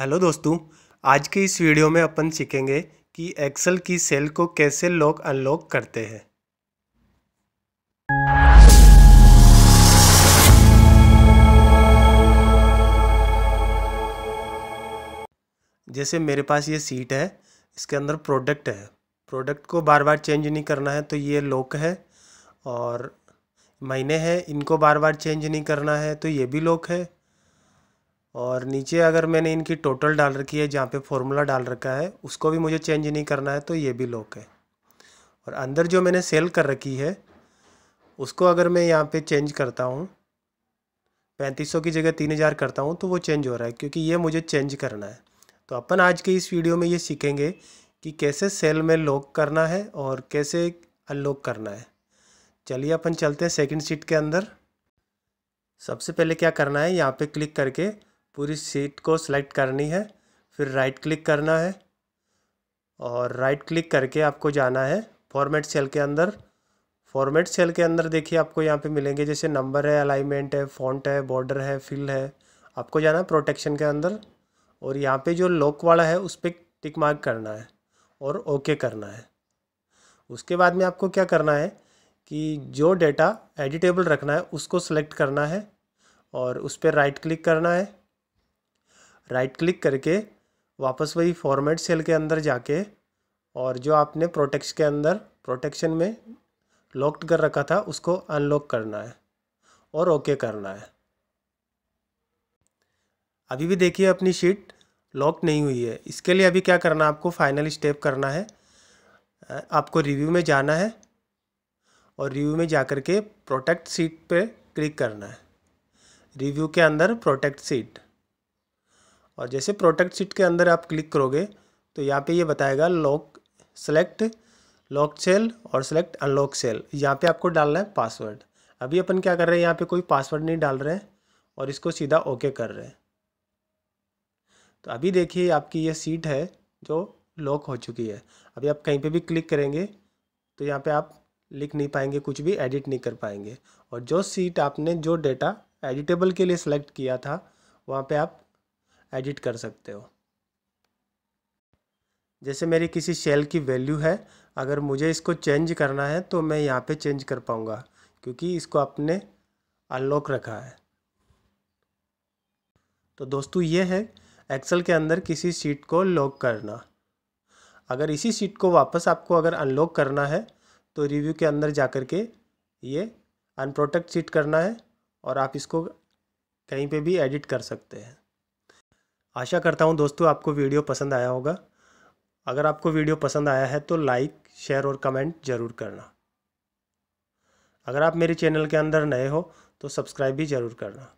hello दोस्तों आज के इस वीडियो में अपन सीखेंगे कि एक्सेल की सेल को कैसे लॉक अनलॉक करते हैं जैसे मेरे पास ये सीट है इसके अंदर प्रोडक्ट है प्रोडक्ट को बार बार चेंज नहीं करना है तो ये लॉक है और महीने हैं इनको बार बार चेंज नहीं करना है तो ये भी लॉक है और नीचे अगर मैंने इनकी टोटल डाल रखी है जहाँ पे फॉर्मूला डाल रखा है उसको भी मुझे चेंज नहीं करना है तो ये भी लॉक है और अंदर जो मैंने सेल कर रखी है उसको अगर मैं यहाँ पे चेंज करता हूँ पैंतीस सौ की जगह तीन हज़ार करता हूँ तो वो चेंज हो रहा है क्योंकि ये मुझे चेंज करना है तो अपन आज के इस वीडियो में ये सीखेंगे कि कैसे सेल में लॉक करना है और कैसे अनलॉक करना है चलिए अपन चलते हैं सेकेंड सीट के अंदर सबसे पहले क्या करना है यहाँ पर क्लिक करके पूरी सीट को सिलेक्ट करनी है फिर राइट क्लिक करना है और राइट क्लिक करके आपको जाना है फॉर्मेट सेल के अंदर फॉर्मेट सेल के अंदर देखिए आपको यहाँ पे मिलेंगे जैसे नंबर है अलाइनमेंट है फॉन्ट है बॉर्डर है फिल है आपको जाना है प्रोटेक्शन के अंदर और यहाँ पे जो लॉक वाला है उस पर टिक मार्क करना है और ओके करना है उसके बाद में आपको क्या करना है कि जो डेटा एडिटेबल रखना है उसको सेलेक्ट करना है और उस पर राइट क्लिक करना है राइट क्लिक करके वापस वही फॉर्मेट सेल के अंदर जाके और जो आपने प्रोटेक्श के अंदर प्रोटेक्शन में लॉक्ड कर रखा था उसको अनलॉक करना है और ओके करना है अभी भी देखिए अपनी शीट लॉक नहीं हुई है इसके लिए अभी क्या करना है आपको फाइनल स्टेप करना है आपको रिव्यू में जाना है और रिव्यू में जा कर के प्रोटेक्ट सीट पे क्लिक करना है रिव्यू के अंदर प्रोटेक्ट सीट और जैसे प्रोटेक्ट सीट के अंदर आप क्लिक करोगे तो यहाँ पे ये बताएगा लॉक सेलेक्ट लॉक सेल और सेलेक्ट अनलॉक सेल यहाँ पे आपको डालना है पासवर्ड अभी अपन क्या कर रहे हैं यहाँ पे कोई पासवर्ड नहीं डाल रहे हैं और इसको सीधा ओके कर रहे हैं तो अभी देखिए आपकी ये सीट है जो लॉक हो चुकी है अभी आप कहीं पर भी क्लिक करेंगे तो यहाँ पर आप लिख नहीं पाएंगे कुछ भी एडिट नहीं कर पाएंगे और जो सीट आपने जो डेटा एडिटेबल के लिए सेलेक्ट किया था वहाँ पे आप एडिट कर सकते हो जैसे मेरी किसी शेल की वैल्यू है अगर मुझे इसको चेंज करना है तो मैं यहाँ पे चेंज कर पाऊँगा क्योंकि इसको आपने अनलॉक रखा है तो दोस्तों ये है एक्सेल के अंदर किसी सीट को लॉक करना अगर इसी सीट को वापस आपको अगर अनलॉक करना है तो रिव्यू के अंदर जा कर के ये अनप्रोटेक्ट सीट करना है और आप इसको कहीं पे भी एडिट कर सकते हैं आशा करता हूँ दोस्तों आपको वीडियो पसंद आया होगा अगर आपको वीडियो पसंद आया है तो लाइक शेयर और कमेंट ज़रूर करना अगर आप मेरे चैनल के अंदर नए हो तो सब्सक्राइब भी ज़रूर करना